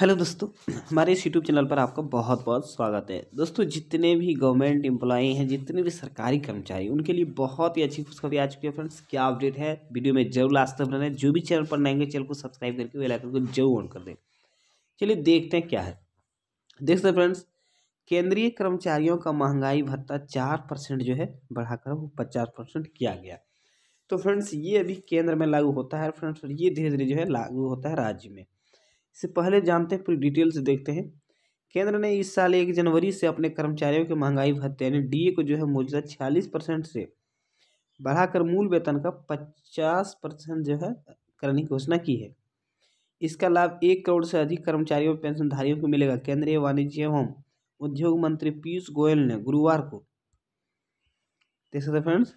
hello दोस्तों हमारे इस यूट्यूब चैनल पर आपका बहुत बहुत स्वागत है दोस्तों जितने भी गवर्नमेंट एम्प्लॉई हैं जितने भी सरकारी कर्मचारी उनके लिए बहुत ही अच्छी खुशखबरी आ चुकी है फ्रेंड्स क्या अपडेट है वीडियो में जरूर लास्ट तक बनाए जो भी चैनल पर नएंगे चैनल को सब्सक्राइब करके वे लाइक को जरूर ऑन कर दें चलिए देखते हैं क्या है देख सकते फ्रेंड्स केंद्रीय कर्मचारियों का महंगाई भत्ता चार परसेंट जो है बढ़ाकर वो पचास परसेंट किया गया तो फ्रेंड्स ये अभी केंद्र में लागू होता है फ्रेंड्स ये धीरे धीरे जो है लागू होता है राज्य में इससे पहले जानते हैं पूरी डिटेल से देखते हैं केंद्र ने इस साल एक जनवरी से अपने कर्मचारियों के महंगाई भत्ते यानी डीए को जो है मौजूदा छियालीस परसेंट से बढ़ाकर मूल वेतन का पचास परसेंट जो है करने की घोषणा की है इसका लाभ एक करोड़ से अधिक कर्मचारियों पेंशनधारियों को मिलेगा केंद्रीय वाणिज्य एवं उद्योग मंत्री पीयूष गोयल ने गुरुवार को देख सकते फ्रेंड्स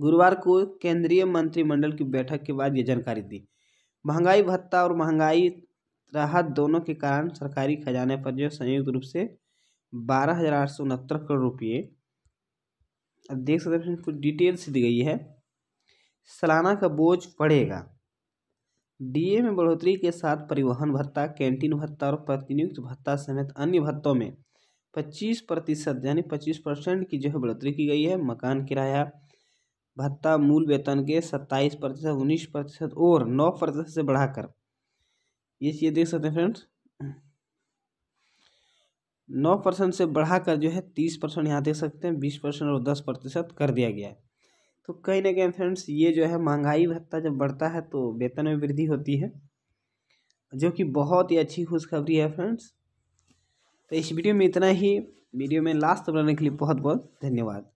गुरुवार को केंद्रीय मंत्रिमंडल की बैठक के बाद ये जानकारी दी महंगाई भत्ता और महंगाई राहत दोनों के कारण सरकारी खजाने पर जो संयुक्त रूप से बारह हज़ार आठ सौ उनहत्तर करोड़ रुपये अब देख सकते हैं कुछ डिटेल से दी गई है सालाना का बोझ बढ़ेगा डीए में बढ़ोतरी के साथ परिवहन भत्ता कैंटीन भत्ता और प्रतिनियुक्त भत्ता समेत अन्य भत्तों में पच्चीस प्रतिशत यानी पच्चीस परसेंट की जो है बढ़ोतरी की गई है मकान किराया भत्ता मूल वेतन के सत्ताईस प्रतिशत उन्नीस प्रतिशत और नौ प्रतिशत से बढ़ाकर ये चीज़ देख सकते हैं फ्रेंड्स नौ परसेंट से बढ़ाकर जो है तीस परसेंट यहाँ देख सकते हैं बीस परसेंट और दस प्रतिशत कर दिया गया है तो कहीं ना कहीं फ्रेंड्स ये जो है महंगाई भत्ता जब बढ़ता है तो वेतन में वृद्धि होती है जो कि बहुत ही अच्छी खुशखबरी है फ्रेंड्स तो इस वीडियो में इतना ही वीडियो में लास्ट बनाने के लिए बहुत बहुत धन्यवाद